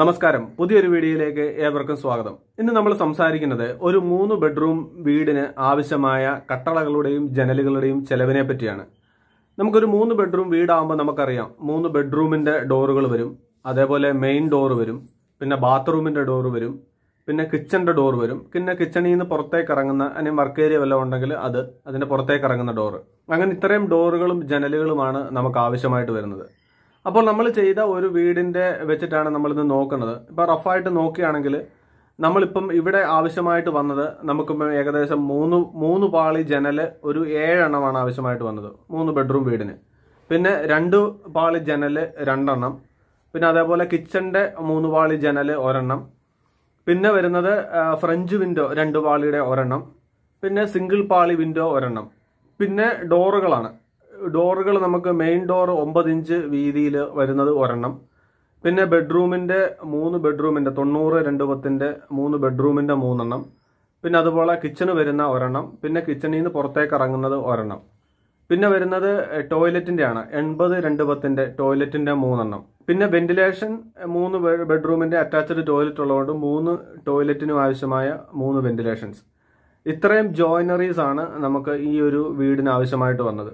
നമസ്കാരം പുതിയൊരു വീഡിയോയിലേക്ക് ഏവർക്കും സ്വാഗതം ഇന്ന് നമ്മൾ സംസാരിക്കുന്നത് ഒരു മൂന്ന് ബെഡ്റൂം വീടിന് ആവശ്യമായ കട്ടളകളുടെയും ജനലുകളുടെയും ചെലവിനെ പറ്റിയാണ് നമുക്കൊരു മൂന്ന് ബെഡ്റൂം വീടാകുമ്പോൾ നമുക്കറിയാം മൂന്ന് ബെഡ്റൂമിൻ്റെ ഡോറുകൾ വരും അതേപോലെ മെയിൻ ഡോർ വരും പിന്നെ ബാത്റൂമിൻ്റെ ഡോർ വരും പിന്നെ കിച്ചൻ്റെ ഡോർ വരും പിന്നെ കിച്ചണിൽ നിന്ന് പുറത്തേക്ക് ഇറങ്ങുന്ന അല്ലെങ്കിൽ വർക്ക് ഏരിയ വല്ലതും ഉണ്ടെങ്കിൽ അത് അതിൻ്റെ പുറത്തേക്ക് ഇറങ്ങുന്ന ഡോറ് അങ്ങനെ ഇത്രയും ഡോറുകളും ജനലുകളുമാണ് നമുക്ക് ആവശ്യമായിട്ട് വരുന്നത് അപ്പോൾ നമ്മൾ ചെയ്ത ഒരു വീടിന്റെ വെച്ചിട്ടാണ് നമ്മളിന്ന് നോക്കുന്നത് ഇപ്പോൾ റഫായിട്ട് നോക്കുകയാണെങ്കിൽ നമ്മളിപ്പം ഇവിടെ ആവശ്യമായിട്ട് വന്നത് നമുക്കിപ്പം ഏകദേശം മൂന്ന് മൂന്ന് പാളി ജനൽ ഒരു ഏഴെണ്ണമാണ് ആവശ്യമായിട്ട് വന്നത് മൂന്ന് ബെഡ്റൂം വീടിന് പിന്നെ രണ്ട് പാളി ജനൽ രണ്ടെണ്ണം പിന്നെ അതേപോലെ കിച്ചന്റെ മൂന്ന് പാളി ജനൽ ഒരെണ്ണം പിന്നെ വരുന്നത് ഫ്രഞ്ച് വിൻഡോ രണ്ട് പാളിയുടെ ഒരെണ്ണം പിന്നെ സിംഗിൾ പാളി വിൻഡോ ഒരെണ്ണം പിന്നെ ഡോറുകളാണ് ഡോറുകൾ നമുക്ക് മെയിൻ ഡോർ ഒമ്പത് ഇഞ്ച് വീതിയിൽ വരുന്നത് ഒരെണ്ണം പിന്നെ ബെഡ്റൂമിൻ്റെ മൂന്ന് ബെഡ്റൂമിൻ്റെ തൊണ്ണൂറ് രണ്ട് പത്തിൻ്റെ മൂന്ന് ബെഡ്റൂമിൻ്റെ മൂന്നെണ്ണം പിന്നെ അതുപോലെ കിച്ചണ് വരുന്ന ഒരെണ്ണം പിന്നെ കിച്ചണിൽ നിന്ന് പുറത്തേക്ക് ഇറങ്ങുന്നത് ഒരെണ്ണം പിന്നെ വരുന്നത് ടോയ്ലറ്റിൻ്റെ ആണ് എൺപത് രണ്ട് പത്തിൻ്റെ ടോയ്ലറ്റിൻ്റെ മൂന്നെണ്ണം പിന്നെ വെന്റിലേഷൻ മൂന്ന് ബെഡ്റൂമിൻ്റെ അറ്റാച്ച്ഡ് ടോയ്ലറ്റ് ഉള്ളതുകൊണ്ട് മൂന്ന് ടോയ്ലറ്റിനും ആവശ്യമായ മൂന്ന് വെന്റിലേഷൻസ് ഇത്രയും ജോയിനറീസ് ആണ് നമുക്ക് ഈ ഒരു വീടിന് ആവശ്യമായിട്ട് വന്നത്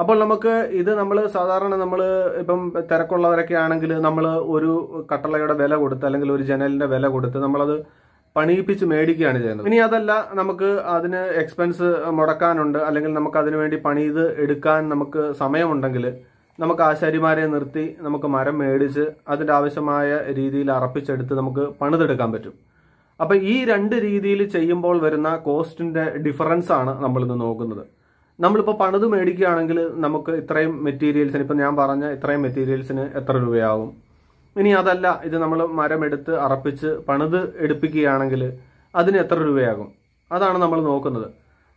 അപ്പോൾ നമുക്ക് ഇത് നമ്മൾ സാധാരണ നമ്മൾ ഇപ്പം തിരക്കുള്ളവരൊക്കെ ആണെങ്കിൽ നമ്മൾ ഒരു കട്ടളയുടെ വില കൊടുത്ത് അല്ലെങ്കിൽ ഒരു ജനലിന്റെ വില കൊടുത്ത് നമ്മളത് പണിയിപ്പിച്ച് മേടിക്കുകയാണ് ചെയ്യുന്നത് ഇനി അതല്ല നമുക്ക് അതിന് എക്സ്പെൻസ് മുടക്കാനുണ്ട് അല്ലെങ്കിൽ നമുക്ക് അതിനു വേണ്ടി പണി ഇത് എടുക്കാൻ നമുക്ക് സമയമുണ്ടെങ്കിൽ നമുക്ക് ആശാരിമാരെ നിർത്തി നമുക്ക് മരം മേടിച്ച് അതിൻ്റെ ആവശ്യമായ രീതിയിൽ അറപ്പിച്ചെടുത്ത് നമുക്ക് പണിതെടുക്കാൻ പറ്റും അപ്പം ഈ രണ്ട് രീതിയിൽ ചെയ്യുമ്പോൾ വരുന്ന കോസ്റ്റിൻ്റെ ഡിഫറൻസ് ആണ് നോക്കുന്നത് നമ്മളിപ്പോൾ പണിത് മേടിക്കുകയാണെങ്കിൽ നമുക്ക് ഇത്രയും മെറ്റീരിയൽസിന് ഇപ്പം ഞാൻ പറഞ്ഞ ഇത്രയും മെറ്റീരിയൽസിന് എത്ര രൂപയാവും ഇനി അതല്ല ഇത് നമ്മൾ മരമെടുത്ത് അറപ്പിച്ച് പണിത് എടുപ്പിക്കുകയാണെങ്കിൽ അതിന് എത്ര രൂപയാകും അതാണ് നമ്മൾ നോക്കുന്നത്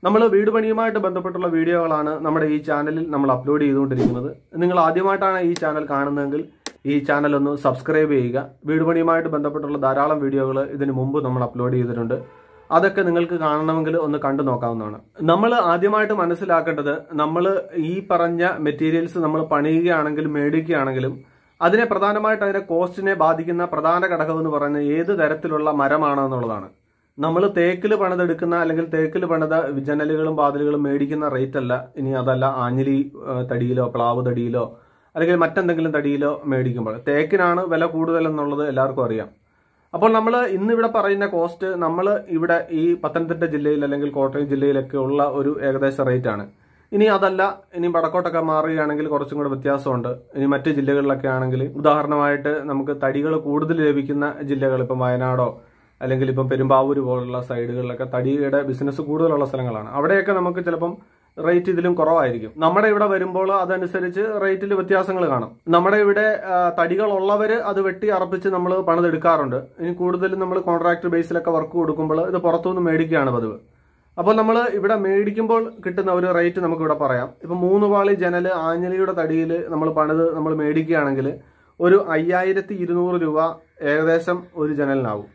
നമ്മൾ വീട് പണിയുമായിട്ട് ബന്ധപ്പെട്ടുള്ള വീഡിയോകളാണ് നമ്മുടെ ഈ ചാനലിൽ നമ്മൾ അപ്ലോഡ് ചെയ്തുകൊണ്ടിരിക്കുന്നത് നിങ്ങൾ ആദ്യമായിട്ടാണ് ഈ ചാനൽ കാണുന്നതെങ്കിൽ ഈ ചാനൽ ഒന്ന് സബ്സ്ക്രൈബ് ചെയ്യുക വീട് പണിയുമായിട്ട് ബന്ധപ്പെട്ടുള്ള ധാരാളം വീഡിയോകൾ ഇതിനു മുമ്പ് നമ്മൾ അപ്ലോഡ് ചെയ്തിട്ടുണ്ട് അതൊക്കെ നിങ്ങൾക്ക് കാണണമെങ്കിൽ ഒന്ന് കണ്ടു നോക്കാവുന്നതാണ് നമ്മൾ ആദ്യമായിട്ട് മനസ്സിലാക്കേണ്ടത് നമ്മൾ ഈ പറഞ്ഞ മെറ്റീരിയൽസ് നമ്മൾ പണിയുകയാണെങ്കിലും മേടിക്കുകയാണെങ്കിലും അതിനെ പ്രധാനമായിട്ട് അതിന്റെ കോസ്റ്റിനെ ബാധിക്കുന്ന പ്രധാന ഘടകം എന്ന് പറയുന്നത് ഏത് തരത്തിലുള്ള മരമാണ് എന്നുള്ളതാണ് നമ്മൾ തേക്കിൽ പണിതെടുക്കുന്ന അല്ലെങ്കിൽ തേക്കിൽ പണിത ജനലുകളും വാതിലുകളും മേടിക്കുന്ന റേറ്റ് അല്ല ഇനി അതല്ല ആഞ്ഞിലി തടിയിലോ പ്ലാവ് തടിയിലോ അല്ലെങ്കിൽ മറ്റെന്തെങ്കിലും തടിയിലോ മേടിക്കുമ്പോൾ തേക്കിനാണ് വില കൂടുതലെന്നുള്ളത് എല്ലാവർക്കും അറിയാം അപ്പോൾ നമ്മൾ ഇന്നിവിടെ പറയുന്ന കോസ്റ്റ് നമ്മൾ ഇവിടെ ഈ പത്തനംതിട്ട ജില്ലയിൽ അല്ലെങ്കിൽ കോട്ടയം ജില്ലയിലൊക്കെ ഉള്ള ഒരു ഏകദേശ റേറ്റ് ആണ് ഇനി അതല്ല ഇനി വടക്കോട്ടൊക്കെ മാറുകയാണെങ്കിൽ കുറച്ചും കൂടെ വ്യത്യാസമുണ്ട് ഇനി മറ്റ് ജില്ലകളിലൊക്കെ ആണെങ്കിൽ ഉദാഹരണമായിട്ട് നമുക്ക് തടികൾ കൂടുതൽ ലഭിക്കുന്ന ജില്ലകൾ ഇപ്പം വയനാടോ അല്ലെങ്കിൽ ഇപ്പം പെരുമ്പാവൂർ പോലുള്ള സൈഡുകളിലൊക്കെ തടിയുടെ ബിസിനസ് കൂടുതലുള്ള സ്ഥലങ്ങളാണ് അവിടെയൊക്കെ നമുക്ക് ചിലപ്പം റേറ്റ് ഇതിലും കുറവായിരിക്കും നമ്മുടെ ഇവിടെ വരുമ്പോൾ അതനുസരിച്ച് റേറ്റിൽ വ്യത്യാസങ്ങൾ കാണും നമ്മുടെ ഇവിടെ തടികൾ ഉള്ളവർ അത് വെട്ടി അറപ്പിച്ച് നമ്മൾ പണിതെടുക്കാറുണ്ട് ഇനി കൂടുതലും നമ്മൾ കോൺട്രാക്ട് ബേസിലൊക്കെ വർക്ക് കൊടുക്കുമ്പോൾ ഇത് പുറത്തുനിന്ന് മേടിക്കുകയാണ് പതിവ് അപ്പോൾ നമ്മൾ ഇവിടെ മേടിക്കുമ്പോൾ കിട്ടുന്ന ഒരു റേറ്റ് നമുക്ക് ഇവിടെ പറയാം ഇപ്പം മൂന്ന് പാളി ജനൽ ആഞ്ഞലിയുടെ തടിയിൽ നമ്മൾ പണിത് നമ്മൾ മേടിക്കുകയാണെങ്കിൽ ഒരു അയ്യായിരത്തി ഇരുന്നൂറ് രൂപ ഏകദേശം ഒരു ജനലിനാവും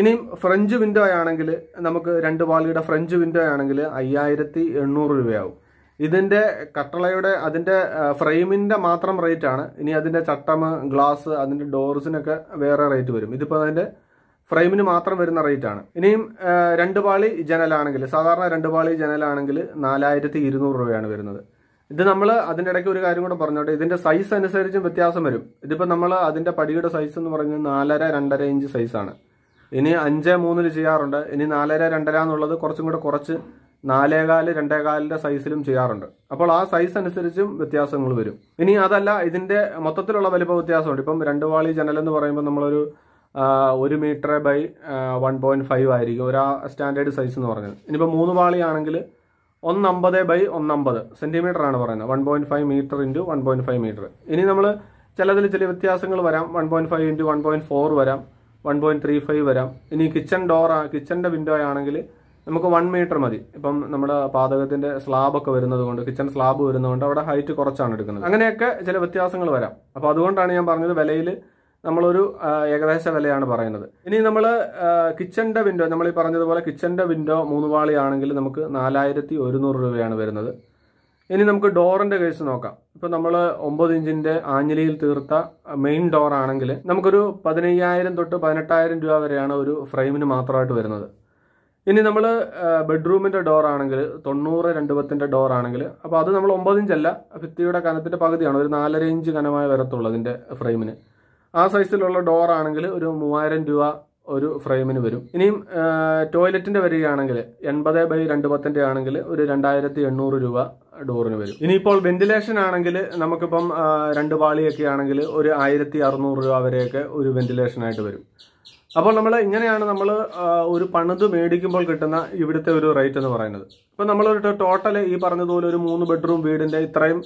ഇനിയും ഫ്രഞ്ച് വിൻഡോ ആണെങ്കിൽ നമുക്ക് രണ്ട് വാലിയുടെ ഫ്രഞ്ച് വിൻഡോ ആണെങ്കിൽ അയ്യായിരത്തി എണ്ണൂറ് രൂപയാവും ഇതിൻ്റെ കട്ടളയുടെ അതിൻ്റെ ഫ്രെയിമിൻ്റെ മാത്രം റേറ്റ് ആണ് ഇനി അതിൻ്റെ ചട്ടം ഗ്ലാസ് അതിൻ്റെ ഡോർസിനൊക്കെ വേറെ റേറ്റ് വരും ഇതിപ്പോൾ അതിൻ്റെ ഫ്രെയിമിന് മാത്രം വരുന്ന റേറ്റ് ആണ് ഇനിയും രണ്ട് പാളി ജനലാണെങ്കിൽ സാധാരണ രണ്ട് പാളി ജനലാണെങ്കിൽ നാലായിരത്തി ഇരുന്നൂറ് രൂപയാണ് വരുന്നത് ഇത് നമ്മൾ അതിൻ്റെ ഇടയ്ക്ക് ഒരു കാര്യം കൂടെ പറഞ്ഞോട്ടെ ഇതിൻ്റെ സൈസ് അനുസരിച്ചും വ്യത്യാസം വരും ഇതിപ്പോൾ നമ്മൾ അതിൻ്റെ പടിയുടെ സൈസ് എന്ന് പറയുന്നത് നാലര രണ്ടര ഇഞ്ച് സൈസാണ് ഇനി അഞ്ച് മൂന്നിൽ ചെയ്യാറുണ്ട് ഇനി നാലര രണ്ടര എന്നുള്ളത് കുറച്ചും കൂടെ കുറച്ച് നാലേകാൽ രണ്ടേകാലിൻ്റെ സൈസിലും ചെയ്യാറുണ്ട് അപ്പോൾ ആ സൈസ് അനുസരിച്ചും വ്യത്യാസങ്ങൾ വരും ഇനി അതല്ല ഇതിന്റെ മൊത്തത്തിലുള്ള വലിപ്പ വ്യത്യാസമുണ്ട് ഇപ്പം രണ്ട് വാളി ജനൽ എന്ന് പറയുമ്പോൾ നമ്മളൊരു ഒരു metre by one point five ആയിരിക്കും ഒരു സ്റ്റാൻഡേർഡ് സൈസ് എന്ന് പറഞ്ഞത് ഇനിയിപ്പോൾ മൂന്ന് വാളിയാണെങ്കിൽ ഒന്നമ്പത് ബൈ ഒന്നമ്പത് സെന്റിമീറ്റർ ആണ് പറയുന്നത് one point five metre into one point five metre ഇനി നമ്മൾ ചിലതിൽ ചില വ്യത്യാസങ്ങൾ വരാം one point five into one point four വരാം വൺ പോയിന്റ് ത്രീ ഫൈവ് വരാം ഇനി കിച്ചൺ ഡോർ കിച്ചണിൻ്റെ വിൻഡോ ആണെങ്കിൽ നമുക്ക് വൺ മീറ്റർ മതി ഇപ്പം നമ്മുടെ പാതകത്തിന്റെ സ്ലാബൊക്കെ വരുന്നത് കൊണ്ട് കിച്ചൺ സ്ലാബ് വരുന്നതുകൊണ്ട് അവിടെ ഹൈറ്റ് കുറച്ചാണ് എടുക്കുന്നത് അങ്ങനെയൊക്കെ ചില വ്യത്യാസങ്ങൾ വരാം അപ്പോൾ അതുകൊണ്ടാണ് ഞാൻ പറഞ്ഞത് വിലയിൽ നമ്മളൊരു ഏകദേശ വിലയാണ് പറയുന്നത് ഇനി നമ്മൾ കിച്ചണിൻ്റെ വിൻഡോ നമ്മൾ ഈ പറഞ്ഞതുപോലെ കിച്ചണിൻ്റെ വിൻഡോ മൂന്ന് പാളിയാണെങ്കിൽ നമുക്ക് നാലായിരത്തി ഒരുന്നൂറ് രൂപയാണ് വരുന്നത് ഇനി നമുക്ക് ഡോറിന്റെ കേസ് നോക്കാം ഇപ്പൊ നമ്മൾ ഒമ്പത് ഇഞ്ചിന്റെ ആഞ്ഞിലിയിൽ തീർത്ത മെയിൻ ഡോർ ആണെങ്കിൽ നമുക്കൊരു പതിനയ്യായിരം തൊട്ട് പതിനെട്ടായിരം രൂപ വരെയാണ് ഒരു ഫ്രെയിമിന് മാത്രമായിട്ട് വരുന്നത് ഇനി നമ്മൾ ബെഡ്റൂമിന്റെ ഡോർ ആണെങ്കിൽ തൊണ്ണൂറ് രണ്ടുപത്തിന്റെ ഡോർ ആണെങ്കിൽ അപ്പോൾ അത് നമ്മൾ ഒമ്പത് ഇഞ്ചല്ല ഭിത്തിയുടെ കനത്തിന്റെ പകുതിയാണ് ഒരു നാലര ഇഞ്ച് കനമായി വരത്തുള്ളൂ അതിന്റെ ഫ്രെയിമിന് ആ സൈസിലുള്ള ഡോർ ആണെങ്കിൽ ഒരു മൂവായിരം രൂപ ഒരു ഫ്രെയിമിന് വരും ഇനിയും ടോയ്ലറ്റിന്റെ വരികയാണെങ്കിൽ എൺപത് ബൈ രണ്ട് പത്തിന്റെ ആണെങ്കിൽ ഒരു രണ്ടായിരത്തി എണ്ണൂറ് രൂപ ഡോറിന് വരും ഇനിയിപ്പോൾ വെന്റിലേഷൻ ആണെങ്കിൽ നമുക്കിപ്പം രണ്ട് പാളിയൊക്കെ ആണെങ്കിൽ ഒരു ആയിരത്തി അറുന്നൂറ് രൂപ വരെയൊക്കെ ഒരു വെന്റിലേഷനായിട്ട് വരും അപ്പോൾ നമ്മൾ ഇങ്ങനെയാണ് നമ്മൾ ഒരു പണിത് മേടിക്കുമ്പോൾ കിട്ടുന്ന ഇവിടുത്തെ ഒരു റേറ്റ് എന്ന് പറയുന്നത് ഇപ്പം നമ്മളൊരു ടോട്ടൽ ഈ പറഞ്ഞതുപോലെ ഒരു മൂന്ന് ബെഡ്റൂം വീടിൻ്റെ ഇത്രയും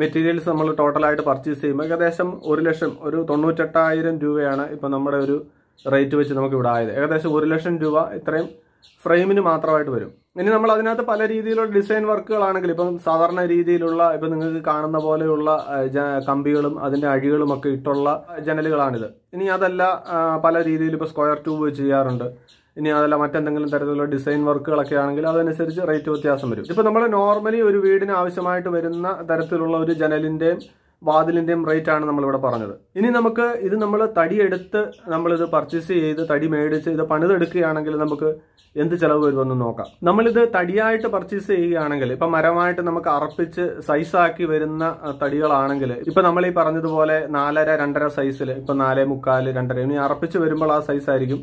മെറ്റീരിയൽസ് നമ്മൾ ടോട്ടലായിട്ട് പർച്ചേസ് ചെയ്യുമ്പോൾ ഏകദേശം ഒരു ലക്ഷം ഒരു തൊണ്ണൂറ്റെട്ടായിരം രൂപയാണ് ഇപ്പം നമ്മുടെ ഒരു റേറ്റ് വെച്ച് നമുക്ക് ഇവിടെ ആയത് ഏകദേശം ഒരു ലക്ഷം രൂപ ഇത്രയും ഫ്രെയിമിന് മാത്രമായിട്ട് വരും ഇനി നമ്മൾ അതിനകത്ത് പല രീതിയിലുള്ള ഡിസൈൻ വർക്കുകളാണെങ്കിൽ ഇപ്പം സാധാരണ രീതിയിലുള്ള ഇപ്പം നിങ്ങൾക്ക് കാണുന്ന പോലെയുള്ള കമ്പികളും അതിൻ്റെ അഴികളും ഒക്കെ ഇട്ടുള്ള ജനലുകളാണിത് ഇനി അതല്ല പല രീതിയിൽ ഇപ്പോൾ സ്ക്വയർ ട്യൂബ് ചെയ്യാറുണ്ട് ഇനി അതല്ല മറ്റെന്തെങ്കിലും തരത്തിലുള്ള ഡിസൈൻ വർക്കുകളൊക്കെ ആണെങ്കിൽ അതനുസരിച്ച് റേറ്റ് വ്യത്യാസം വരും ഇപ്പം നമ്മൾ നോർമലി ഒരു വീടിന് ആവശ്യമായിട്ട് വരുന്ന തരത്തിലുള്ള ഒരു ജനലിൻ്റെയും വാതിലിൻ്റെയും റേറ്റ് ആണ് നമ്മളിവിടെ പറഞ്ഞത് ഇനി നമുക്ക് ഇത് നമ്മൾ തടി എടുത്ത് നമ്മളിത് പർച്ചേസ് ചെയ്ത് തടി മേടിച്ച് ഇത് പണിതെടുക്കുകയാണെങ്കിൽ നമുക്ക് എന്ത് ചിലവ് വരുമെന്ന് നോക്കാം നമ്മളിത് തടിയായിട്ട് പർച്ചേസ് ചെയ്യുകയാണെങ്കിൽ ഇപ്പം മരമായിട്ട് നമുക്ക് അറപ്പിച്ച് സൈസാക്കി വരുന്ന തടികളാണെങ്കിൽ ഇപ്പം നമ്മൾ ഈ പറഞ്ഞതുപോലെ നാലര രണ്ടര സൈസിൽ ഇപ്പം നാല് മുക്കാൽ രണ്ടര ഇനി അറപ്പിച്ച് വരുമ്പോൾ ആ സൈസായിരിക്കും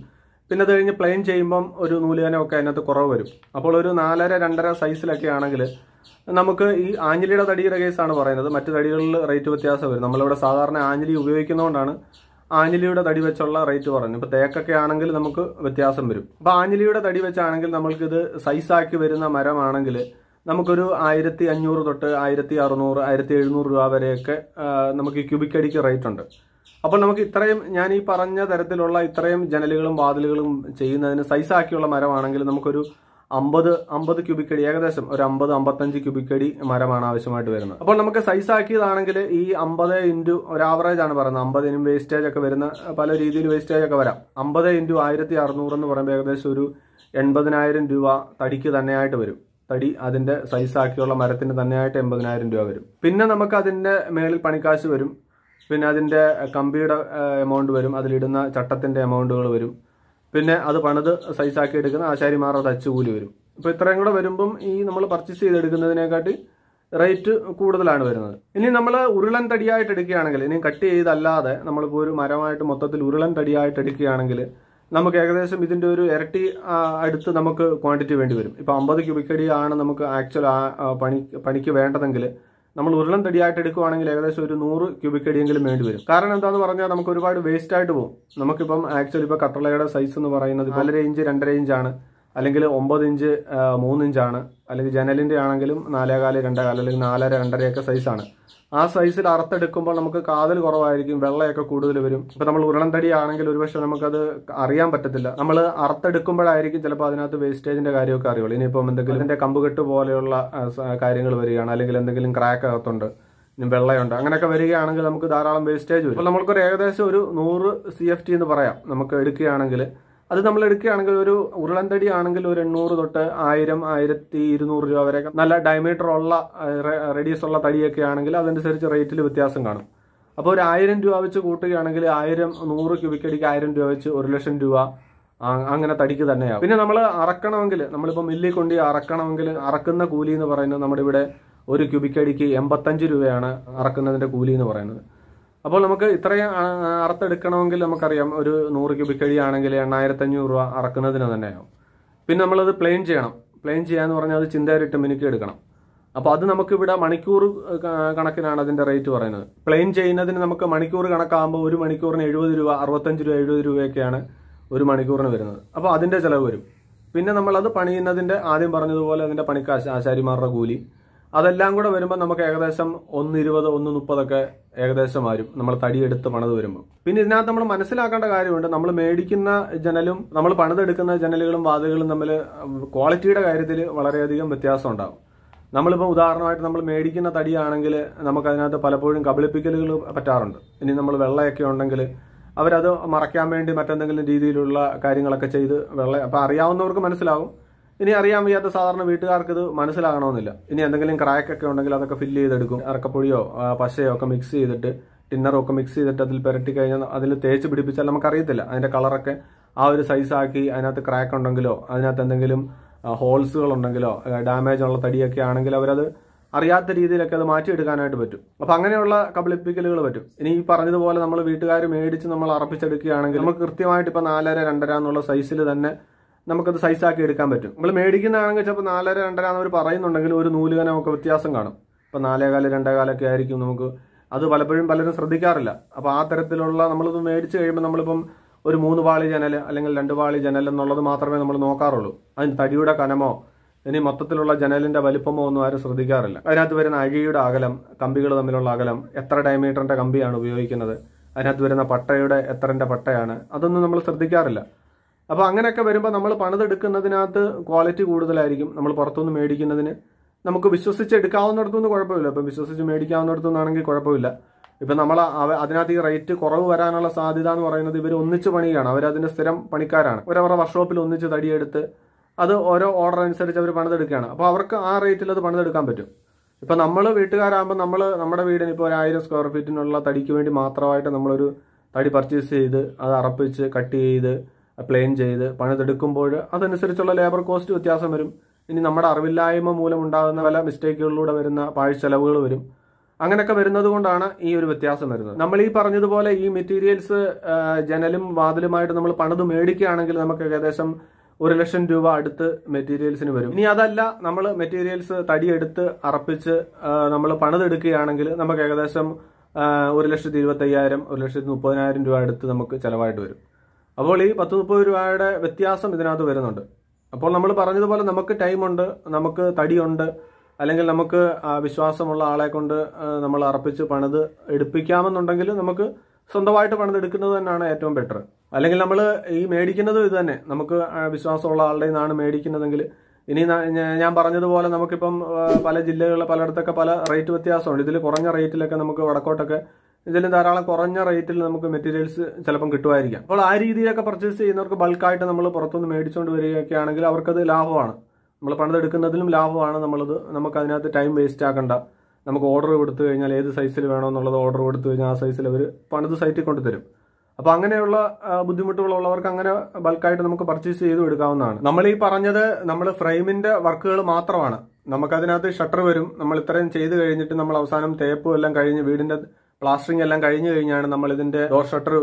പിന്നെ അത് കഴിഞ്ഞ് പ്ലെയിൻ ചെയ്യുമ്പം ഒരു നൂലുകനമൊക്കെ അതിനകത്ത് കുറവ് വരും അപ്പോൾ ഒരു നാലര രണ്ടര സൈസിലൊക്കെ ആണെങ്കിൽ നമുക്ക് ഈ ആഞ്ഞിലിയുടെ തടിയുടെ കേസാണ് പറയുന്നത് മറ്റു തടികളിൽ റേറ്റ് വ്യത്യാസം വരും നമ്മളിവിടെ സാധാരണ ആഞ്ഞിലി ഉപയോഗിക്കുന്നതുകൊണ്ടാണ് ആഞ്ഞിലിയുടെ തടി വെച്ചുള്ള റേറ്റ് പറഞ്ഞു ഇപ്പോൾ തേക്കൊക്കെ ആണെങ്കിൽ നമുക്ക് വ്യത്യാസം വരും അപ്പോൾ ആഞ്ഞിലിയുടെ തടി വെച്ചാണെങ്കിൽ നമ്മൾക്കിത് സൈസാക്കി വരുന്ന മരമാണെങ്കിൽ നമുക്കൊരു ആയിരത്തി അഞ്ഞൂറ് തൊട്ട് ആയിരത്തി അറുന്നൂറ് ആയിരത്തി എഴുന്നൂറ് രൂപ വരെയൊക്കെ നമുക്ക് ഈ ക്യൂബിക് അടിക്ക് റേറ്റ് ഉണ്ട് അപ്പോൾ നമുക്ക് ഇത്രയും ഞാൻ ഈ പറഞ്ഞ തരത്തിലുള്ള ഇത്രയും ജനലുകളും വാതിലുകളും ചെയ്യുന്നതിന് സൈസാക്കിയുള്ള മരമാണെങ്കിൽ നമുക്കൊരു അമ്പത് അമ്പത് ക്യൂബിക് അടി ഏകദേശം ഒരു അമ്പത് അമ്പത്തഞ്ച് ക്യൂബിക് അടി മരമാണ് ആവശ്യമായിട്ട് വരുന്നത് അപ്പോൾ നമുക്ക് സൈസ് ആക്കിയതാണെങ്കിൽ ഈ അമ്പത് ഇൻറ്റു ഒരു ആവറേജ് ആണ് പറയുന്നത് ഇനും വേസ്റ്റേജ് ഒക്കെ വരുന്ന പല രീതിയിൽ വേസ്റ്റേജ് ഒക്കെ വരാം അമ്പത് ഇൻറ്റു ആയിരത്തി അറുന്നൂറ് എന്ന് പറയുമ്പോൾ ഏകദേശം ഒരു എൺപതിനായിരം രൂപ തടിക്ക് തന്നെയായിട്ട് വരും തടി അതിന്റെ സൈസ് ആക്കിയുള്ള മരത്തിന് തന്നെയായിട്ട് എൺപതിനായിരം രൂപ വരും പിന്നെ നമുക്ക് അതിന്റെ മേളിൽ പണിക്കാശ് വരും പിന്നെ അതിന്റെ കമ്പിയുടെ എമൗണ്ട് വരും അതിലിടുന്ന ചട്ടത്തിന്റെ എമൗണ്ടുകൾ വരും പിന്നെ അത് പണിത് സൈസാക്കി എടുക്കുന്ന ആശാരിമാരുടെ അച്ചുകൂലി വരും ഇപ്പൊ ഇത്രയും കൂടെ വരുമ്പം ഈ നമ്മൾ പർച്ചേസ് ചെയ്തെടുക്കുന്നതിനെക്കാട്ടി റേറ്റ് കൂടുതലാണ് വരുന്നത് ഇനി നമ്മൾ ഉരുളൻ തടിയായിട്ട് എടുക്കുകയാണെങ്കിൽ ഇനി കട്ട് ചെയ്തല്ലാതെ നമ്മളിപ്പോൾ ഒരു മരമായിട്ട് മൊത്തത്തിൽ ഉരുളൻ തടിയായിട്ട് എടുക്കുകയാണെങ്കിൽ നമുക്ക് ഏകദേശം ഇതിൻ്റെ ഒരു ഇരട്ടി അടുത്ത് നമുക്ക് ക്വാണ്ടിറ്റി വേണ്ടി വരും ഇപ്പോൾ അമ്പത് ക്യൂബിക് അടിയാണ് നമുക്ക് ആക്ച്വൽ പണി പണിക്ക് വേണ്ടതെങ്കിൽ നമ്മൾ ഉരുളം തടിയായിട്ട് എടുക്കുവാണെങ്കിൽ ഏകദേശം ഒരു നൂറ് ക്യൂബിക് അടിയെങ്കിലും വേണ്ടി വരും കാരണം എന്താന്ന് പറഞ്ഞാൽ നമുക്ക് ഒരുപാട് വേസ്റ്റ് ആയിട്ട് പോകും നമുക്കിപ്പം ആക്ച്വലി ഇപ്പോൾ കട്ടളയുടെ സൈസ് എന്ന് പറയുന്നത് നാലര ഇഞ്ച് രണ്ടര ഇഞ്ചാണ് അല്ലെങ്കിൽ ഒമ്പത് ഇഞ്ച് മൂന്നിഞ്ചാണ് അല്ലെങ്കിൽ ജനലിൻ്റെ ആണെങ്കിലും നാലേകാല് രണ്ടേകാല് അല്ലെങ്കിൽ നാലര രണ്ടരയൊക്കെ സൈസാണ് ആ സൈസിൽ അറുത്തെടുക്കുമ്പോൾ നമുക്ക് കാതൽ കുറവായിരിക്കും വെള്ളമൊക്കെ കൂടുതൽ വരും ഇപ്പം നമ്മൾ ഉരുളൻതടി ആണെങ്കിൽ ഒരുപക്ഷെ നമുക്കത് അറിയാൻ പറ്റത്തില്ല നമ്മൾ അറുത്തെടുക്കുമ്പോഴായിരിക്കും ചിലപ്പോൾ അതിനകത്ത് വേസ്റ്റേജിൻ്റെ കാര്യമൊക്കെ അറിയുള്ളൂ ഇനിയിപ്പം എന്തെങ്കിലും ഇതിൻ്റെ കമ്പുകെട്ട് പോലെയുള്ള കാര്യങ്ങൾ വരികയാണ് അല്ലെങ്കിൽ എന്തെങ്കിലും ക്രാക്ക് അകത്തുണ്ട് ഇനി വെള്ളയുണ്ട് അങ്ങനെയൊക്കെ വരികയാണെങ്കിൽ നമുക്ക് ധാരാളം വേസ്റ്റേജ് വരും അപ്പോൾ ഏകദേശം ഒരു നൂറ് സി എഫ് ടി എന്ന് പറയാം നമുക്ക് എടുക്കുകയാണെങ്കിൽ അത് നമ്മൾ എടുക്കുകയാണെങ്കിൽ ഒരു ഉരുളന്തടി ആണെങ്കിൽ ഒരു എണ്ണൂറ് തൊട്ട് ആയിരം ആയിരത്തി ഇരുന്നൂറ് രൂപ വരെ നല്ല ഡയമീറ്റർ ഉള്ള റേഡിയസ് ഉള്ള തടിയൊക്കെ ആണെങ്കിൽ അതനുസരിച്ച് റേറ്റിൽ വ്യത്യാസം കാണും അപ്പോൾ ഒരു ആയിരം രൂപ വെച്ച് കൂട്ടുകയാണെങ്കിൽ ആയിരം നൂറ് ക്യൂബിക് അടിക്ക് ആയിരം രൂപ വെച്ച് ഒരു ലക്ഷം രൂപ അങ്ങനെ തടിക്ക് തന്നെയാവും പിന്നെ നമ്മൾ അറക്കണമെങ്കിൽ നമ്മളിപ്പോൾ മില്ലിൽ കൊണ്ട് അറക്കണമെങ്കിൽ അറക്കുന്ന കൂലി എന്ന് പറയുന്നത് നമ്മുടെ ഇവിടെ ഒരു ക്യൂബിക് അടിക്ക് എൺപത്തഞ്ച് രൂപയാണ് അറക്കുന്നതിൻ്റെ കൂലി എന്ന് പറയുന്നത് അപ്പോൾ നമുക്ക് ഇത്രയും അറുത്തെടുക്കണമെങ്കിൽ നമുക്കറിയാം ഒരു നൂറ് ക്യൂബിക് എണ്ണായിരത്തി അഞ്ഞൂറ് രൂപ അറക്കുന്നതിന് തന്നെയാവും പിന്നെ നമ്മളത് പ്ലെയിൻ ചെയ്യണം പ്ലെയിൻ ചെയ്യാന്ന് പറഞ്ഞാൽ അത് ചിന്തയിലിട്ട് മിനുക്കി എടുക്കണം അപ്പോൾ അത് നമുക്കിവിടെ മണിക്കൂർ കണക്കിനാണ് അതിൻ്റെ റേറ്റ് പറയുന്നത് പ്ലെയിൻ ചെയ്യുന്നതിന് നമുക്ക് മണിക്കൂർ കണക്കാകുമ്പോൾ ഒരു മണിക്കൂറിന് എഴുപത് രൂപ അറുപത്തഞ്ച് രൂപ എഴുപത് രൂപയൊക്കെയാണ് ഒരു മണിക്കൂറിന് വരുന്നത് അപ്പോൾ അതിൻ്റെ ചിലവ് വരും പിന്നെ നമ്മളത് പണിയുന്നതിൻ്റെ ആദ്യം പറഞ്ഞതുപോലെ അതിൻ്റെ പണിക്കാശ് ആശാരിമാരുടെ കൂലി അതെല്ലാം കൂടെ വരുമ്പോൾ നമുക്ക് ഏകദേശം ഒന്ന് ഇരുപത് ഒന്ന് മുപ്പതൊക്കെ ഏകദേശം വരും നമ്മൾ തടിയെടുത്ത് പണത് വരുമ്പോൾ പിന്നെ ഇതിനകത്ത് നമ്മൾ മനസ്സിലാക്കേണ്ട കാര്യമുണ്ട് നമ്മൾ മേടിക്കുന്ന ജനലും നമ്മൾ പണിതെടുക്കുന്ന ജനലുകളും വാതിലുകളും തമ്മിൽ ക്വാളിറ്റിയുടെ കാര്യത്തിൽ വളരെയധികം വ്യത്യാസം ഉണ്ടാകും നമ്മളിപ്പോൾ ഉദാഹരണമായിട്ട് നമ്മൾ മേടിക്കുന്ന തടിയാണെങ്കിൽ നമുക്കതിനകത്ത് പലപ്പോഴും കബളിപ്പിക്കലുകൾ പറ്റാറുണ്ട് ഇനി നമ്മൾ വെള്ളയൊക്കെ ഉണ്ടെങ്കിൽ അവരത് മറയ്ക്കാൻ വേണ്ടി മറ്റെന്തെങ്കിലും രീതിയിലുള്ള കാര്യങ്ങളൊക്കെ ചെയ്ത് വെള്ള അപ്പം അറിയാവുന്നവർക്ക് മനസ്സിലാവും ഇനി അറിയാൻ വയ്യാത്ത സാധാരണ വീട്ടുകാർക്ക് ഇത് മനസ്സിലാകണമെന്നില്ല ഇനി എന്തെങ്കിലും ക്രാക്ക് ഒക്കെ ഉണ്ടെങ്കിൽ അതൊക്കെ ഫില്ല് ചെയ്തെടുക്കും ഇറക്കപ്പൊഴിയോ പശയോ ഒക്കെ മിക്സ് ചെയ്തിട്ട് ടിന്നറോ ഒക്കെ മിക്സ് ചെയ്തിട്ട് അതിൽ പെരട്ടി കഴിഞ്ഞാൽ അതിൽ തേച്ച് പിടിപ്പിച്ചാൽ നമുക്കറിയത്തില്ല അതിന്റെ കളറൊക്കെ ആ ഒരു സൈസാക്കി അതിനകത്ത് ക്രാക്ക് ഉണ്ടെങ്കിലോ അതിനകത്ത് എന്തെങ്കിലും ഹോൾസുകൾ ഉണ്ടെങ്കിലോ ഡാമേജ് ഉള്ള തടിയൊക്കെ ആണെങ്കിൽ അവരത് അറിയാത്ത രീതിയിലൊക്കെ അത് മാറ്റിയെടുക്കാനായിട്ട് പറ്റും അപ്പം അങ്ങനെയുള്ള കബളിപ്പിക്കലുകൾ പറ്റും ഇനി ഈ പറഞ്ഞതുപോലെ നമ്മൾ വീട്ടുകാർ മേടിച്ച് നമ്മൾ അറപ്പിച്ചെടുക്കുകയാണെങ്കിൽ നമുക്ക് കൃത്യമായിട്ട് ഇപ്പം നാലര രണ്ടര എന്നുള്ള സൈസിൽ തന്നെ നമുക്കത് സൈസാക്കി എടുക്കാൻ പറ്റും നമ്മൾ മേടിക്കുന്നതാണെങ്കിൽ ചിലപ്പോൾ നാലര രണ്ടര എന്ന് പറയുന്നുണ്ടെങ്കിൽ ഒരു ഒക്കെ വ്യത്യാസം കാണും ഇപ്പോൾ നാലേകാല് രണ്ടേകാലൊക്കെ ആയിരിക്കും നമുക്ക് അത് പലപ്പോഴും പലരും ശ്രദ്ധിക്കാറില്ല അപ്പോൾ ആ തരത്തിലുള്ള നമ്മളിത് മേടിച്ച് കഴിയുമ്പോൾ നമ്മളിപ്പം ഒരു മൂന്ന് പാളി ജനൽ അല്ലെങ്കിൽ രണ്ട് പാളി ജനൽ എന്നുള്ളത് മാത്രമേ നമ്മൾ നോക്കാറുള്ളൂ അതിന് തടിയുടെ കനമോ ഇനി മൊത്തത്തിലുള്ള ജനലിൻ്റെ വലിപ്പമോ ഒന്നും ആരും ശ്രദ്ധിക്കാറില്ല അതിനകത്ത് വരുന്ന അഴിയുടെ അകലം കമ്പികൾ തമ്മിലുള്ള അകലം എത്ര ഡയമീറ്ററിൻ്റെ കമ്പിയാണ് ഉപയോഗിക്കുന്നത് അതിനകത്ത് വരുന്ന പട്ടയുടെ എത്രൻ്റെ പട്ടയാണ് അതൊന്നും നമ്മൾ ശ്രദ്ധിക്കാറില്ല അപ്പോൾ അങ്ങനെയൊക്കെ വരുമ്പോൾ നമ്മൾ പണിതെടുക്കുന്നതിനകത്ത് ക്വാളിറ്റി കൂടുതലായിരിക്കും നമ്മൾ പുറത്തുനിന്ന് മേടിക്കുന്നതിന് നമുക്ക് വിശ്വസിച്ച് എടുക്കാവുന്നിടത്തുനിന്ന് കുഴപ്പമില്ല ഇപ്പം വിശ്വസിച്ച് മേടിക്കാവുന്നിടത്തുനിന്നാണെങ്കിൽ കുഴപ്പമില്ല ഇപ്പം നമ്മൾ അതിനകത്ത് ഈ റേറ്റ് കുറവ് വരാനുള്ള സാധ്യത എന്ന് പറയുന്നത് ഇവർ ഒന്നിച്ച് പണിയാണ് അവരതിൻ്റെ സ്ഥിരം പണിക്കാരാണ് ഒരവരുടെ വർക്ക്ഷോപ്പിൽ ഒന്നിച്ച് തടിയെടുത്ത് അത് ഓരോ ഓർഡർ അനുസരിച്ച് അവർ പണിതെടുക്കുകയാണ് അപ്പോൾ അവർക്ക് ആ റേറ്റിൽ അത് പണിതെടുക്കാൻ പറ്റും ഇപ്പം നമ്മൾ വീട്ടുകാരാകുമ്പോൾ നമ്മൾ നമ്മുടെ വീടിന് ഇപ്പോൾ ഒരു ആയിരം സ്ക്വയർ ഫീറ്റിനുള്ള തടിക്ക് വേണ്ടി മാത്രമായിട്ട് നമ്മളൊരു തടി പർച്ചേസ് ചെയ്ത് അത് അറപ്പിച്ച് കട്ട് ചെയ്ത് പ്ലെയിൻ ചെയ്ത് പണിതെടുക്കുമ്പോൾ അതനുസരിച്ചുള്ള ലേബർ കോസ്റ്റ് വ്യത്യാസം വരും ഇനി നമ്മുടെ അറിവില്ലായ്മ മൂലം ഉണ്ടാകുന്ന പല മിസ്റ്റേക്കുകളിലൂടെ വരുന്ന പാഴ് ചെലവുകൾ വരും അങ്ങനെയൊക്കെ വരുന്നത് കൊണ്ടാണ് ഈ ഒരു വ്യത്യാസം വരുന്നത് നമ്മൾ ഈ പറഞ്ഞതുപോലെ ഈ മെറ്റീരിയൽസ് ജനലും വാതിലുമായിട്ട് നമ്മൾ പണിത് മേടിക്കുകയാണെങ്കിൽ നമുക്ക് ഏകദേശം ഒരു ലക്ഷം രൂപ അടുത്ത് മെറ്റീരിയൽസിന് വരും ഇനി അതല്ല നമ്മൾ മെറ്റീരിയൽസ് തടിയെടുത്ത് അറപ്പിച്ച് നമ്മൾ പണിതെടുക്കുകയാണെങ്കിൽ നമുക്ക് ഏകദേശം ഒരു ലക്ഷത്തി ഇരുപത്തയ്യായിരം ഒരു ലക്ഷത്തി മുപ്പതിനായിരം രൂപ അടുത്ത് നമുക്ക് ചിലവായിട്ട് വരും അപ്പോൾ ഈ പത്ത് മുപ്പത് രൂപയുടെ വ്യത്യാസം ഇതിനകത്ത് വരുന്നുണ്ട് അപ്പോൾ നമ്മൾ പറഞ്ഞതുപോലെ നമുക്ക് ടൈമുണ്ട് നമുക്ക് തടിയുണ്ട് അല്ലെങ്കിൽ നമുക്ക് വിശ്വാസമുള്ള ആളെ കൊണ്ട് നമ്മൾ അർപ്പിച്ച് പണിത് എടുപ്പിക്കാമെന്നുണ്ടെങ്കിൽ നമുക്ക് സ്വന്തമായിട്ട് പണിതെടുക്കുന്നത് തന്നെയാണ് ഏറ്റവും ബെറ്റർ അല്ലെങ്കിൽ നമ്മൾ ഈ മേടിക്കുന്നതും ഇത് തന്നെ നമുക്ക് വിശ്വാസമുള്ള ആളുടെ നിന്നാണ് മേടിക്കുന്നതെങ്കിൽ ഇനി ഞാൻ പറഞ്ഞതുപോലെ നമുക്കിപ്പം പല ജില്ലകളിലെ പലയിടത്തൊക്കെ പല റേറ്റ് വ്യത്യാസമുണ്ട് ഇതിൽ കുറഞ്ഞ റേറ്റിലൊക്കെ നമുക്ക് വടക്കോട്ടൊക്കെ ഇതിലും ധാരാളം കുറഞ്ഞ റേറ്റിൽ നമുക്ക് മെറ്റീരിയൽസ് ചിലപ്പം കിട്ടുമായിരിക്കാം അപ്പോൾ ആ രീതിയിലൊക്കെ പർച്ചേസ് ചെയ്യുന്നവർക്ക് ബൾക്കായിട്ട് നമ്മൾ പുറത്തുനിന്ന് മേടിച്ചുകൊണ്ട് വരികയൊക്കെ ആണെങ്കിൽ അവർക്കത് ലാഭമാണ് നമ്മൾ പണിതെടുക്കുന്നതിലും ലാഭമാണ് നമ്മളത് നമുക്ക് അതിനകത്ത് ടൈം വേസ്റ്റ് ആക്കണ്ട നമുക്ക് ഓർഡർ കൊടുത്തു കഴിഞ്ഞാൽ ഏത് സൈസിൽ വേണമെന്നുള്ളത് ഓർഡർ കൊടുത്തു കഴിഞ്ഞാൽ ആ സൈസിൽ അവർ പണിത് സൈറ്റിൽ കൊണ്ടുതരും അപ്പോൾ അങ്ങനെയുള്ള ബുദ്ധിമുട്ടുകളുള്ളവർക്ക് അങ്ങനെ ബൾക്കായിട്ട് നമുക്ക് പർച്ചേസ് ചെയ്ത് എടുക്കാവുന്നതാണ് നമ്മൾ ഈ പറഞ്ഞത് നമ്മൾ ഫ്രെയിമിന്റെ വർക്കുകൾ മാത്രമാണ് നമുക്കതിനകത്ത് ഷട്ടർ വരും നമ്മൾ ഇത്രയും ചെയ്ത് കഴിഞ്ഞിട്ട് നമ്മൾ അവസാനം തേപ്പും എല്ലാം കഴിഞ്ഞ് വീടിന്റെ പ്ലാസ്റ്ററിംഗ് എല്ലാം കഴിഞ്ഞു കഴിഞ്ഞാണ് നമ്മൾ ഇതിന്റെ ഡോർ ഷട്ടർ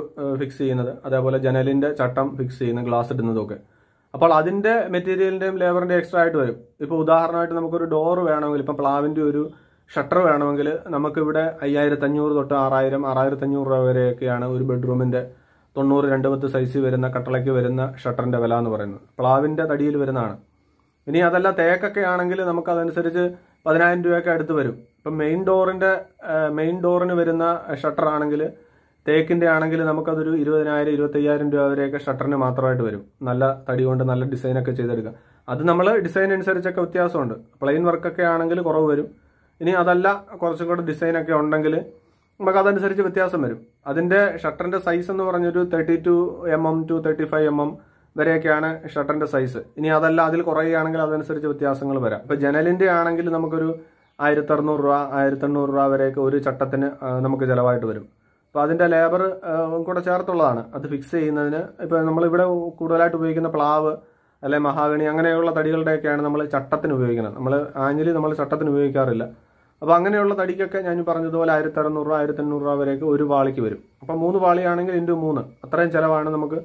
ഫിക്സ് ചെയ്യുന്നത് അതേപോലെ ജനലിന്റെ ചട്ടം ഫിക്സ് ചെയ്യുന്നത് ഗ്ലാസ് ഇടുന്നതൊക്കെ അപ്പോൾ അതിന്റെ മെറ്റീരിയലിന്റെയും ലേബറിന്റെ എക്സ്ട്രാ ആയിട്ട് വരും ഇപ്പൊ ഉദാഹരണമായിട്ട് നമുക്കൊരു ഡോർ വേണമെങ്കിൽ ഇപ്പൊ പ്ലാവിന്റെ ഒരു ഷട്ടർ വേണമെങ്കിൽ ഇവിടെ അയ്യായിരത്തി അഞ്ഞൂറ് തൊട്ട് ആറായിരം ആറായിരത്തി അഞ്ഞൂറ് രൂപ വരെയൊക്കെയാണ് ഒരു ബെഡ്റൂമിന്റെ തൊണ്ണൂറ് രണ്ട് പത്ത് സൈസ് വരുന്ന കട്ടളയ്ക്ക് വരുന്ന ഷട്ടറിന്റെ വില എന്ന് പറയുന്നത് പ്ലാവിന്റെ തടിയിൽ വരുന്നതാണ് ഇനി അതല്ല തേക്കൊക്കെ ആണെങ്കിൽ നമുക്കതനുസരിച്ച് പതിനായിരം രൂപയൊക്കെ അടുത്ത് വരും ഇപ്പം മെയിൻ ഡോറിൻ്റെ മെയിൻ ഡോറിന് വരുന്ന ഷട്ടർ ആണെങ്കിൽ തേക്കിൻ്റെ ആണെങ്കിൽ നമുക്കതൊരു ഇരുപതിനായിരം ഇരുപത്തയ്യായിരം രൂപ വരെയൊക്കെ ഷട്ടറിന് മാത്രമായിട്ട് വരും നല്ല തടി കൊണ്ട് നല്ല ഡിസൈനൊക്കെ ചെയ്തെടുക്കുക അത് നമ്മൾ ഡിസൈൻ അനുസരിച്ചൊക്കെ വ്യത്യാസമുണ്ട് പ്ലെയിൻ വർക്കൊക്കെ ആണെങ്കിൽ കുറവ് വരും ഇനി അതല്ല കുറച്ചും കൂടെ ഡിസൈനൊക്കെ ഉണ്ടെങ്കിൽ നമുക്ക് അതനുസരിച്ച് വ്യത്യാസം വരും അതിൻ്റെ ഷട്ടറിൻ്റെ സൈസ് എന്ന് പറഞ്ഞൊരു thirty two M M to thirty five M M വരെയൊക്കെയാണ് ഷട്ടറിന്റെ സൈസ് ഇനി അതല്ല അതിൽ കുറയുകയാണെങ്കിൽ അതനുസരിച്ച് വ്യത്യാസങ്ങൾ വരാം ഇപ്പൊ ജനലിന്റെ ആണെങ്കിൽ നമുക്കൊരു ആയിരത്തി അറുന്നൂറ് രൂപ ആയിരത്തി എണ്ണൂറ് രൂപ വരെയൊക്കെ ഒരു ചട്ടത്തിന് നമുക്ക് ചിലവായിട്ട് വരും അപ്പോൾ അതിൻ്റെ ലേബർ കൂടെ ചേർത്തുള്ളതാണ് അത് ഫിക്സ് ചെയ്യുന്നതിന് ഇപ്പോൾ നമ്മളിവിടെ കൂടുതലായിട്ട് ഉപയോഗിക്കുന്ന പ്ലാവ് അല്ലെ മഹാഗണി അങ്ങനെയുള്ള തടികളുടെയൊക്കെയാണ് നമ്മൾ ചട്ടത്തിന് ഉപയോഗിക്കുന്നത് നമ്മൾ ആഞ്ഞിലി നമ്മൾ ചട്ടത്തിന് ഉപയോഗിക്കാറില്ല അപ്പോൾ അങ്ങനെയുള്ള തടിക്കൊക്കെ ഞാൻ പറഞ്ഞതുപോലെ ആയിരത്തി അറുന്നൂറ് രൂപ ആയിരത്തി എണ്ണൂറ് രൂപ വരെയൊക്കെ ഒരു പാളിക്ക് വരും അപ്പോൾ മൂന്ന് പാളിയാണെങ്കിൽ ഇൻറ്റു മൂന്ന് അത്രയും ചിലവാണ് നമുക്ക്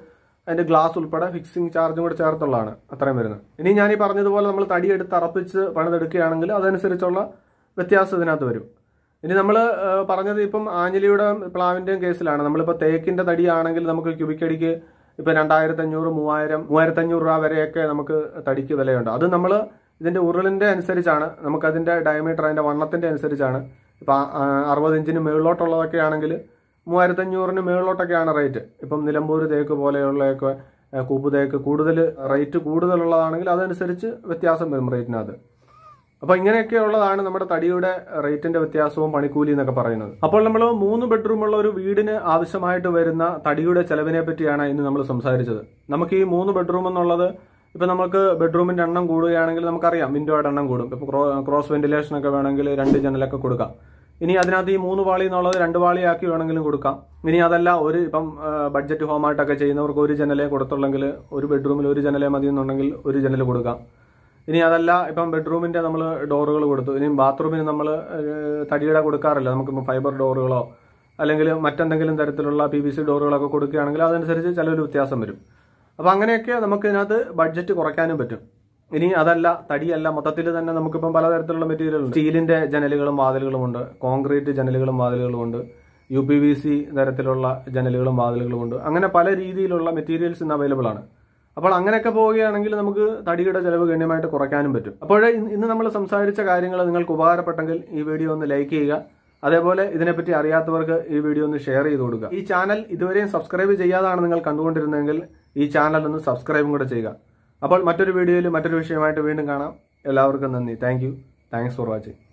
അതിൻ്റെ ഗ്ലാസ് ഉൾപ്പെടെ ഫിക്സിംഗ് ചാർജും കൂടെ ചേർത്തുള്ളതാണ് അത്രയും വരുന്നത് ഇനി ഞാൻ ഈ പറഞ്ഞതുപോലെ നമ്മൾ തടി എടുത്ത് അറപ്പിച്ച് പണിതെടുക്കുകയാണെങ്കിൽ അതനുസരിച്ചുള്ള വ്യത്യാസം ഇതിനകത്ത് വരും ഇനി നമ്മൾ പറഞ്ഞത് ഇപ്പം ആഞ്ഞിലിയുടെ പ്ലാവിൻ്റെയും കേസിലാണ് നമ്മളിപ്പോൾ തേക്കിൻ്റെ തടിയാണെങ്കിൽ നമുക്ക് ക്യൂബിക്കടിക്ക് ഇപ്പം രണ്ടായിരത്തഞ്ഞൂറ് മൂവായിരം മൂവായിരത്തഞ്ഞൂറ് രൂപ വരെയൊക്കെ നമുക്ക് തടിക്ക് വിലയുണ്ട് അത് നമ്മൾ ഇതിൻ്റെ ഉരുളിൻ്റെ അനുസരിച്ചാണ് നമുക്കതിൻ്റെ ഡയമീറ്റർ അതിൻ്റെ വണ്ണത്തിൻ്റെ അനുസരിച്ചാണ് ഇപ്പം അറുപത് ഇഞ്ചിന് മുകളിലോട്ടുള്ളതൊക്കെ ആണെങ്കിൽ മൂവായിരത്തഞ്ഞൂറിന് മുകളിലോട്ടൊക്കെയാണ് റേറ്റ് ഇപ്പം നിലമ്പൂർ തേക്ക് പോലെയുള്ളതൊക്കെ കൂപ്പ് തേക്ക് കൂടുതൽ റേറ്റ് കൂടുതലുള്ളതാണെങ്കിൽ അതനുസരിച്ച് വ്യത്യാസം വരും റേറ്റിനകത്ത് അപ്പോൾ ഇങ്ങനെയൊക്കെയുള്ളതാണ് നമ്മുടെ തടിയുടെ റേറ്റിന്റെ വ്യത്യാസവും പണിക്കൂലി എന്നൊക്കെ പറയുന്നത് അപ്പോൾ നമ്മൾ മൂന്ന് ബെഡ്റൂമുള്ള ഒരു വീടിന് ആവശ്യമായിട്ട് വരുന്ന തടിയുടെ ചെലവിനെ പറ്റിയാണ് ഇന്ന് നമ്മൾ സംസാരിച്ചത് നമുക്ക് ഈ മൂന്ന് ബെഡ്റൂം എന്നുള്ളത് ഇപ്പം നമുക്ക് ബെഡ്റൂമിന്റെ എണ്ണം കൂടുകയാണെങ്കിൽ നമുക്കറിയാം വിൻഡോയുടെ എണ്ണം കൂടും ഇപ്പം ക്രോസ് വെന്റിലേഷൻ ഒക്കെ വേണമെങ്കിൽ രണ്ട് ജനലൊക്കെ കൊടുക്കാം ഇനി അതിനകത്ത് ഈ മൂന്ന് പാളി എന്നുള്ളത് രണ്ട് പാളിയാക്കി വേണമെങ്കിലും കൊടുക്കാം ഇനി അതല്ല ഒരു ഇപ്പം ബഡ്ജറ്റ് ഹോമായിട്ടൊക്കെ ചെയ്യുന്നവർക്ക് ഒരു ജനലേ കൊടുത്തുള്ളെങ്കിൽ ഒരു ബെഡ്റൂമിൽ ഒരു ജനലേ മതി എന്നുണ്ടെങ്കിൽ ഒരു ജനൽ കൊടുക്കാം ഇനി അതല്ല ഇപ്പം ബെഡ്റൂമിൻ്റെ നമ്മൾ ഡോറുകൾ കൊടുത്തു ഇനി ബാത്റൂമിന് നമ്മൾ തടിയുടെ കൊടുക്കാറില്ല നമുക്കിപ്പോൾ ഫൈബർ ഡോറുകളോ അല്ലെങ്കിൽ മറ്റെന്തെങ്കിലും തരത്തിലുള്ള പി ഡോറുകളൊക്കെ കൊടുക്കുകയാണെങ്കിൽ അതനുസരിച്ച് ചിലവർ വ്യത്യാസം വരും അപ്പോൾ അങ്ങനെയൊക്കെ നമുക്ക് ഇതിനകത്ത് ബഡ്ജറ്റ് കുറയ്ക്കാനും പറ്റും ഇനി അതല്ല തടിയല്ല മൊത്തത്തിൽ തന്നെ നമുക്കിപ്പം പലതരത്തിലുള്ള മെറ്റീരിയൽ ഉണ്ട് സ്റ്റീലിന്റെ ജനലുകളും വാതിലുകളും ഉണ്ട് കോൺക്രീറ്റ് ജനലുകളും വാതിലുകളും ഉണ്ട് യു പി വി സി തരത്തിലുള്ള ജനലുകളും വാതിലുകളും ഉണ്ട് അങ്ങനെ പല രീതിയിലുള്ള മെറ്റീരിയൽസ് ഇന്ന് അവൈലബിൾ ആണ് അപ്പോൾ അങ്ങനെയൊക്കെ പോവുകയാണെങ്കിൽ നമുക്ക് തടിയുടെ ചെലവ് ഗണ്യമായിട്ട് കുറയ്ക്കാനും പറ്റും അപ്പോൾ ഇന്ന് നമ്മൾ സംസാരിച്ച കാര്യങ്ങൾ നിങ്ങൾക്ക് ഉപകാരപ്പെട്ടെങ്കിൽ ഈ വീഡിയോ ഒന്ന് ലൈക്ക് ചെയ്യുക അതേപോലെ ഇതിനെപ്പറ്റി അറിയാത്തവർക്ക് ഈ വീഡിയോ ഒന്ന് ഷെയർ ചെയ്ത് കൊടുക്കുക ഈ ചാനൽ ഇതുവരെയും സബ്സ്ക്രൈബ് ചെയ്യാതാണ് നിങ്ങൾ കണ്ടുകൊണ്ടിരുന്നതെങ്കിൽ ഈ ചാനൽ ഒന്ന് സബ്സ്ക്രൈബും കൂടെ ചെയ്യുക അപ്പോൾ മറ്റൊരു വീഡിയോയിൽ മറ്റൊരു വിഷയമായിട്ട് വീണ്ടും കാണാം എല്ലാവർക്കും നന്ദി thank you thanks for watching